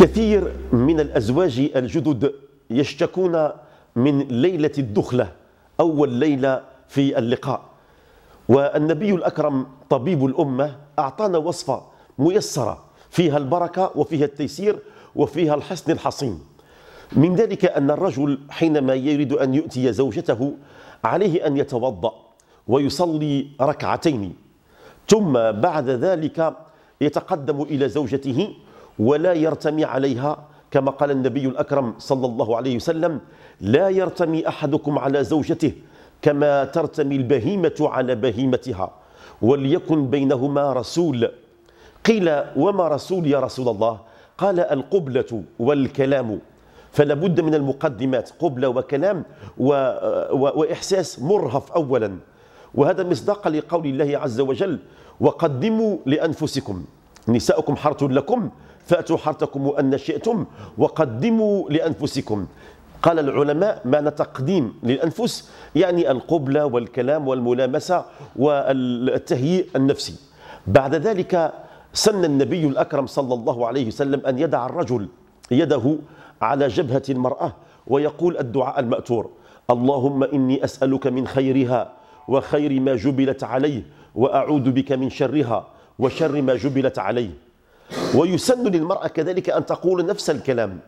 كثير من الأزواج الجدد يشتكون من ليلة الدخلة أول ليلة في اللقاء والنبي الأكرم طبيب الأمة أعطانا وصفة ميسرة فيها البركة وفيها التيسير وفيها الحسن الحصين من ذلك أن الرجل حينما يريد أن يؤتي زوجته عليه أن يتوضأ ويصلي ركعتين ثم بعد ذلك يتقدم إلى زوجته ولا يرتمي عليها كما قال النبي الأكرم صلى الله عليه وسلم لا يرتمي أحدكم على زوجته كما ترتمي البهيمة على بهيمتها وليكن بينهما رسول قيل وما رسول يا رسول الله قال القبلة والكلام فلا بد من المقدمات قبلة وكلام و... و... وإحساس مرهف أولا وهذا مصداقا لقول الله عز وجل وقدموا لأنفسكم نساؤكم حرث لكم فأتوا حرثكم وأن شئتم وقدموا لأنفسكم قال العلماء معنى تقديم للأنفس يعني القبلة والكلام والملامسة والتهيئ النفسي بعد ذلك سن النبي الأكرم صلى الله عليه وسلم أن يدع الرجل يده على جبهة المرأة ويقول الدعاء الماتور اللهم إني أسألك من خيرها وخير ما جبلت عليه وأعوذ بك من شرها وشر ما جبلت عليه ويسن للمرأة كذلك أن تقول نفس الكلام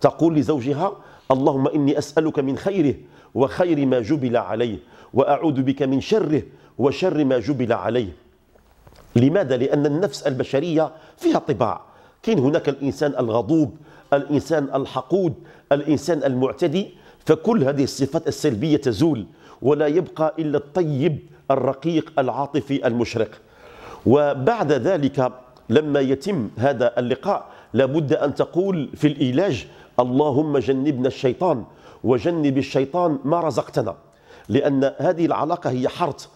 تقول لزوجها اللهم إني أسألك من خيره وخير ما جبل عليه وأعوذ بك من شره وشر ما جبل عليه لماذا؟ لأن النفس البشرية فيها طباع كاين هناك الإنسان الغضوب الإنسان الحقود الإنسان المعتدي فكل هذه الصفات السلبية تزول ولا يبقى إلا الطيب الرقيق العاطفي المشرق وبعد ذلك لما يتم هذا اللقاء لابد أن تقول في الإيلاج اللهم جنبنا الشيطان وجنب الشيطان ما رزقتنا لأن هذه العلاقة هي حرث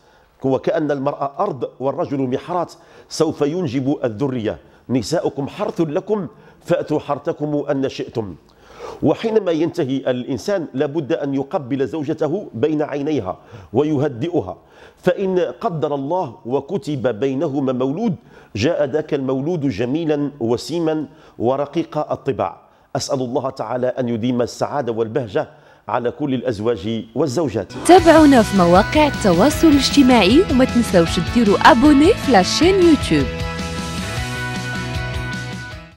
وكأن المرأة أرض والرجل محرات سوف ينجب الذرية نساؤكم حرث لكم فأتوا حرثكم أن شئتم وحينما ينتهي الإنسان لابد أن يقبل زوجته بين عينيها ويهدئها فإن قدر الله وكتب بينهما مولود جاء ذاك المولود جميلا وسيما ورقيق الطباع أسأل الله تعالى أن يديم السعادة والبهجة على كل الأزواج والزوجات تابعونا في مواقع التواصل الاجتماعي وما تنسوش ديروا أبوني في لاشين يوتيوب